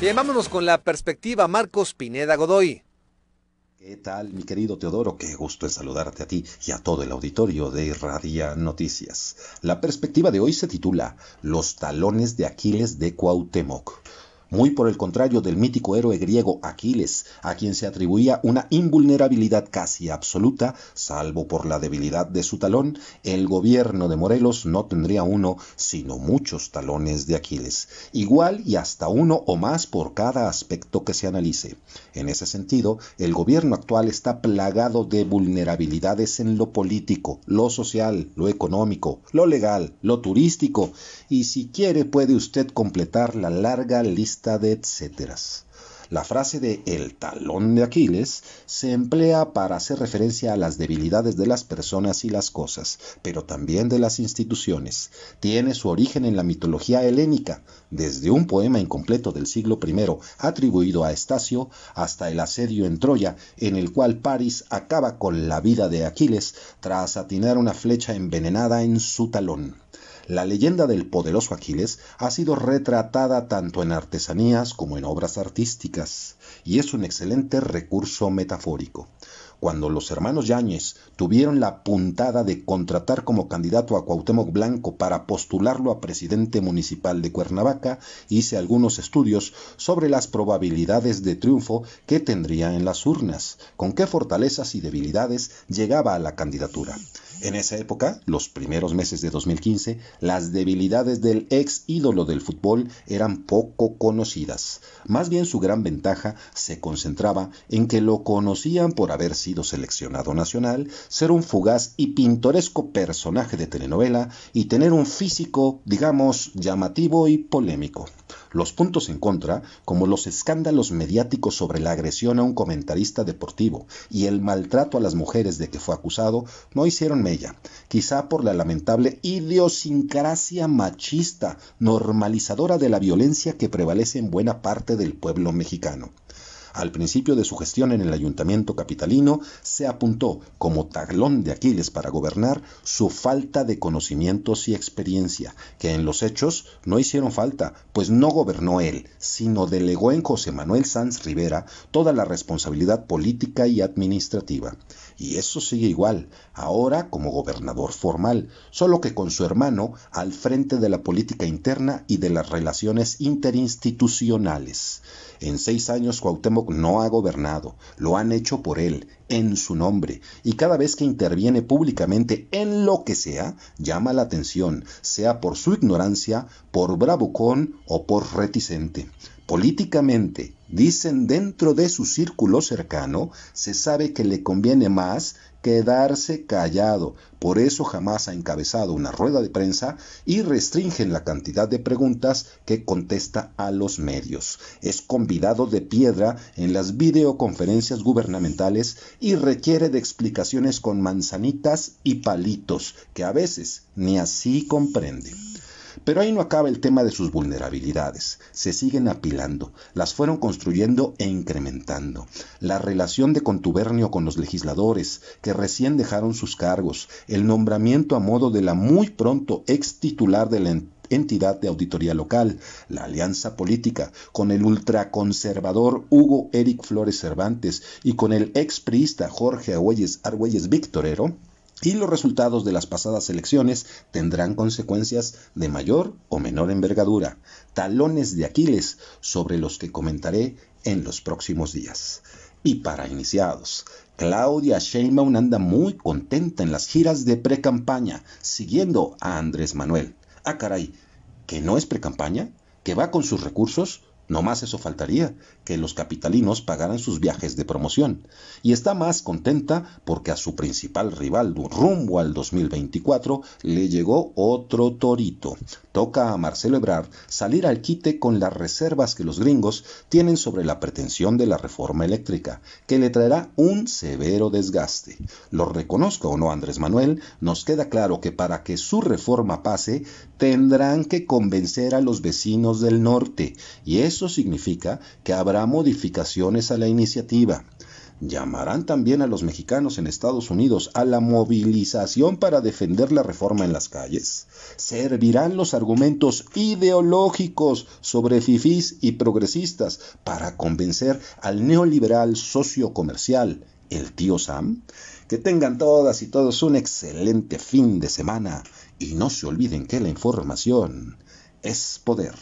Bien, vámonos con la perspectiva Marcos Pineda Godoy. ¿Qué tal, mi querido Teodoro? Qué gusto es saludarte a ti y a todo el auditorio de Irradia Noticias. La perspectiva de hoy se titula Los talones de Aquiles de Cuauhtémoc muy por el contrario del mítico héroe griego Aquiles, a quien se atribuía una invulnerabilidad casi absoluta, salvo por la debilidad de su talón, el gobierno de Morelos no tendría uno, sino muchos talones de Aquiles, igual y hasta uno o más por cada aspecto que se analice. En ese sentido, el gobierno actual está plagado de vulnerabilidades en lo político, lo social, lo económico, lo legal, lo turístico, y si quiere puede usted completar la larga lista la frase de el talón de Aquiles se emplea para hacer referencia a las debilidades de las personas y las cosas, pero también de las instituciones. Tiene su origen en la mitología helénica, desde un poema incompleto del siglo I atribuido a Estacio hasta el asedio en Troya, en el cual París acaba con la vida de Aquiles tras atinar una flecha envenenada en su talón. La leyenda del poderoso Aquiles ha sido retratada tanto en artesanías como en obras artísticas, y es un excelente recurso metafórico cuando los hermanos Yáñez tuvieron la puntada de contratar como candidato a Cuauhtémoc Blanco para postularlo a presidente municipal de Cuernavaca, hice algunos estudios sobre las probabilidades de triunfo que tendría en las urnas, con qué fortalezas y debilidades llegaba a la candidatura. En esa época, los primeros meses de 2015, las debilidades del ex ídolo del fútbol eran poco conocidas. Más bien su gran ventaja se concentraba en que lo conocían por haber sido seleccionado nacional, ser un fugaz y pintoresco personaje de telenovela y tener un físico, digamos, llamativo y polémico. Los puntos en contra, como los escándalos mediáticos sobre la agresión a un comentarista deportivo y el maltrato a las mujeres de que fue acusado, no hicieron mella, quizá por la lamentable idiosincrasia machista normalizadora de la violencia que prevalece en buena parte del pueblo mexicano al principio de su gestión en el ayuntamiento capitalino, se apuntó como taglón de Aquiles para gobernar su falta de conocimientos y experiencia, que en los hechos no hicieron falta, pues no gobernó él, sino delegó en José Manuel Sanz Rivera toda la responsabilidad política y administrativa y eso sigue igual, ahora como gobernador formal, solo que con su hermano al frente de la política interna y de las relaciones interinstitucionales. En seis años Cuauhtémoc no ha gobernado, lo han hecho por él, en su nombre, y cada vez que interviene públicamente en lo que sea, llama la atención, sea por su ignorancia, por bravucón o por reticente. Políticamente, Dicen dentro de su círculo cercano, se sabe que le conviene más quedarse callado. Por eso jamás ha encabezado una rueda de prensa y restringen la cantidad de preguntas que contesta a los medios. Es convidado de piedra en las videoconferencias gubernamentales y requiere de explicaciones con manzanitas y palitos, que a veces ni así comprende. Pero ahí no acaba el tema de sus vulnerabilidades. Se siguen apilando, las fueron construyendo e incrementando. La relación de contubernio con los legisladores, que recién dejaron sus cargos, el nombramiento a modo de la muy pronto ex titular de la entidad de auditoría local, la alianza política con el ultraconservador Hugo Eric Flores Cervantes y con el expriista Jorge Argüelles Victorero, y los resultados de las pasadas elecciones tendrán consecuencias de mayor o menor envergadura, talones de Aquiles sobre los que comentaré en los próximos días. Y para iniciados, Claudia Sheinbaum anda muy contenta en las giras de pre-campaña, siguiendo a Andrés Manuel. Ah, caray, ¿que no es pre-campaña? ¿Que va con sus recursos? No más eso faltaría, que los capitalinos pagaran sus viajes de promoción. Y está más contenta porque a su principal rival rumbo al 2024 le llegó otro torito. Toca a Marcelo Ebrard salir al quite con las reservas que los gringos tienen sobre la pretensión de la reforma eléctrica, que le traerá un severo desgaste. Lo reconozco o no, Andrés Manuel, nos queda claro que para que su reforma pase tendrán que convencer a los vecinos del norte, y eso significa que habrá modificaciones a la iniciativa. Llamarán también a los mexicanos en Estados Unidos a la movilización para defender la reforma en las calles. Servirán los argumentos ideológicos sobre fifís y progresistas para convencer al neoliberal socio comercial, el tío Sam. Que tengan todas y todos un excelente fin de semana y no se olviden que la información es poder.